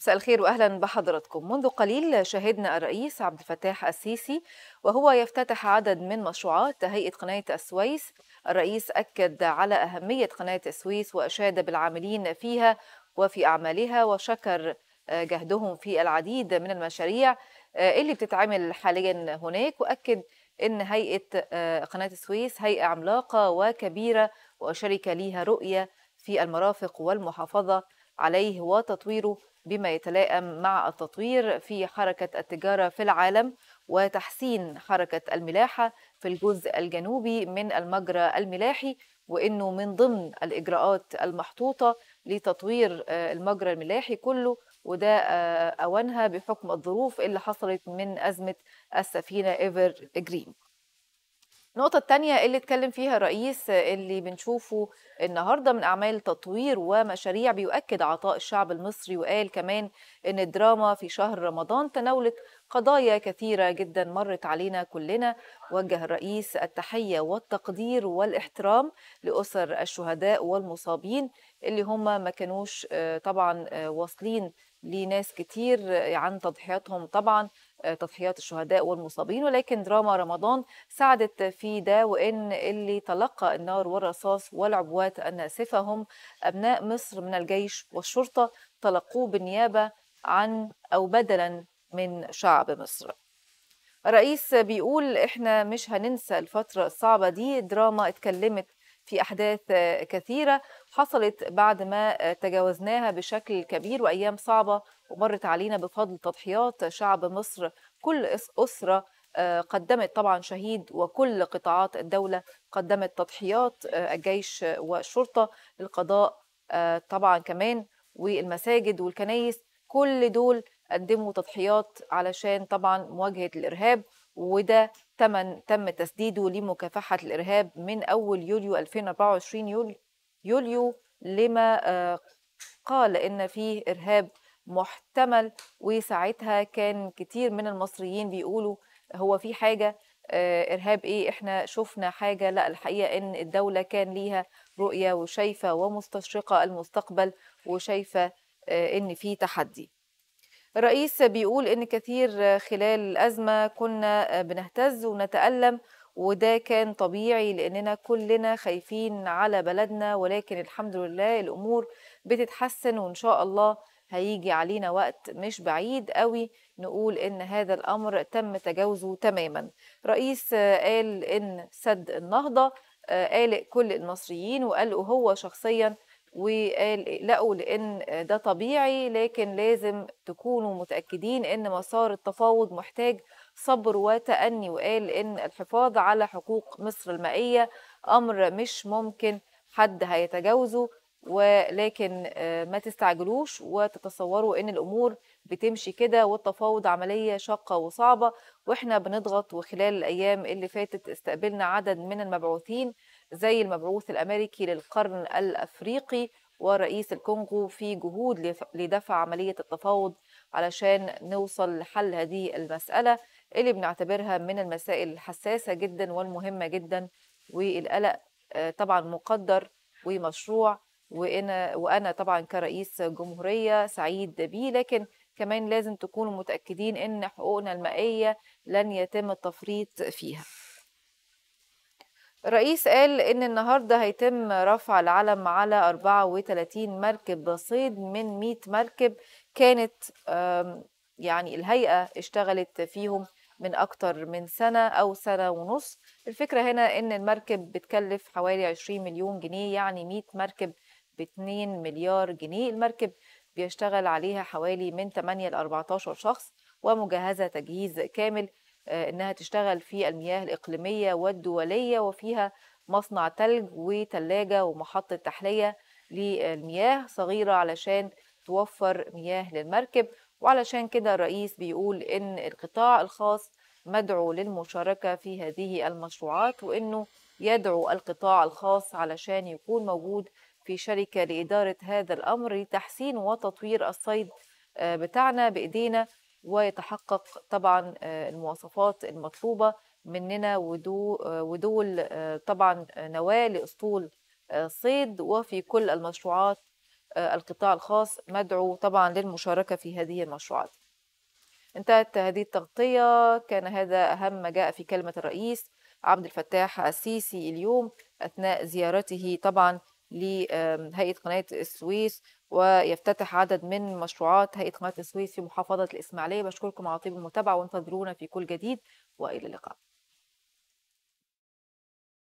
مساء الخير واهلا بحضراتكم منذ قليل شهدنا الرئيس عبد الفتاح السيسي وهو يفتتح عدد من مشروعات تهيئه قناه السويس الرئيس اكد على اهميه قناه السويس واشاد بالعاملين فيها وفي اعمالها وشكر آه، جهدهم في العديد من المشاريع آه، اللي بتتعمل حاليا هناك واكد ان هيئه آه، قناه السويس هيئه عملاقه وكبيره وشركه ليها رؤيه في المرافق والمحافظه عليه وتطويره بما يتلائم مع التطوير في حركة التجارة في العالم وتحسين حركة الملاحة في الجزء الجنوبي من المجرى الملاحي وإنه من ضمن الإجراءات المحطوطة لتطوير آه، المجرى الملاحي كله وده آه، أوانها بحكم الظروف اللي حصلت من أزمة السفينة إيفر جرين النقطة الثانية اللي اتكلم فيها الرئيس اللي بنشوفه النهاردة من أعمال تطوير ومشاريع بيؤكد عطاء الشعب المصري وقال كمان إن الدراما في شهر رمضان تناولت قضايا كثيرة جدا مرت علينا كلنا وجه الرئيس التحية والتقدير والاحترام لأسر الشهداء والمصابين اللي هم ما كانوش آه، طبعا آه، واصلين لناس كتير عن تضحياتهم طبعا آه، تضحيات الشهداء والمصابين ولكن دراما رمضان ساعدت في ده وإن اللي تلقى النار والرصاص والعبوات الناسفة هم أبناء مصر من الجيش والشرطة تلقوه بالنيابة عن أو بدلا من شعب مصر الرئيس بيقول احنا مش هننسى الفترة الصعبة دي دراما اتكلمت في أحداث كثيرة حصلت بعد ما تجاوزناها بشكل كبير وأيام صعبة ومرت علينا بفضل تضحيات شعب مصر كل أسرة آه، قدمت طبعا شهيد وكل قطاعات الدولة قدمت تضحيات آه، الجيش والشرطة القضاء آه، طبعا كمان والمساجد والكنايس كل دول قدموا تضحيات علشان طبعا مواجهة الإرهاب وده تمن تم تسديده لمكافحة الإرهاب من أول يوليو 2024 يوليو, يوليو لما آه، قال إن فيه إرهاب محتمل وساعتها كان كتير من المصريين بيقولوا هو في حاجة آه، إرهاب إيه إحنا شفنا حاجة لا الحقيقة إن الدولة كان ليها رؤية وشايفة ومستشرقة المستقبل وشايفة آه، إن في تحدي الرئيس بيقول إن كثير خلال الأزمة كنا بنهتز ونتألم وده كان طبيعي لأننا كلنا خايفين على بلدنا ولكن الحمد لله الأمور بتتحسن وإن شاء الله هيجي علينا وقت مش بعيد قوي نقول ان هذا الامر تم تجاوزه تماما رئيس قال ان سد النهضه آه، قلق كل المصريين وقال هو شخصيا وقال لقوا لان ده طبيعي لكن لازم تكونوا متاكدين ان مسار التفاوض محتاج صبر وتاني وقال ان الحفاظ على حقوق مصر المائيه امر مش ممكن حد هيتجاوزه ولكن آه، ما تستعجلوش وتتصوروا ان الامور بتمشي كده والتفاوض عمليه شاقه وصعبه واحنا بنضغط وخلال الايام اللي فاتت استقبلنا عدد من المبعوثين زي المبعوث الأمريكي للقرن الأفريقي ورئيس الكونغو في جهود لدفع عملية التفاوض علشان نوصل لحل هذه المسألة اللي بنعتبرها من المسائل الحساسة جدا والمهمة جدا والقلق آه، طبعا مقدر ومشروع وأنا, وأنا طبعا كرئيس جمهورية سعيد بيه لكن كمان لازم تكونوا متأكدين إن حقوقنا المائية لن يتم التفريط فيها الرئيس قال إن النهاردة هيتم رفع العلم على 34 مركب بصيد من 100 مركب كانت يعني الهيئة اشتغلت فيهم من أكتر من سنة أو سنة ونص الفكرة هنا إن المركب بتكلف حوالي 20 مليون جنيه يعني 100 مركب ب 2 مليار جنيه المركب بيشتغل عليها حوالي من 8 ل 14 شخص ومجهزة تجهيز كامل آه، انها تشتغل في المياه الاقليميه والدوليه وفيها مصنع تلج وثلاجه ومحطه تحليه للمياه صغيره علشان توفر مياه للمركب وعلشان كده الرئيس بيقول ان القطاع الخاص مدعو للمشاركه في هذه المشروعات وانه يدعو القطاع الخاص علشان يكون موجود في شركه لاداره هذا الامر لتحسين وتطوير الصيد آه، بتاعنا بايدينا ويتحقق طبعا آه، المواصفات المطلوبه مننا آه، ودول آه، طبعا نواه لاسطول صيد وفي كل المشروعات القطاع الخاص مدعو طبعا للمشاركه في هذه المشروعات انتهت هذه التغطيه كان هذا اهم ما جاء في كلمه الرئيس عبد الفتاح السيسي اليوم اثناء زيارته طبعا لهيئه قناه السويس ويفتتح عدد من مشروعات هيئه قناه السويس في محافظه الاسماعيليه بشكركم على طيب المتابعه وانتظرونا في كل جديد والى اللقاء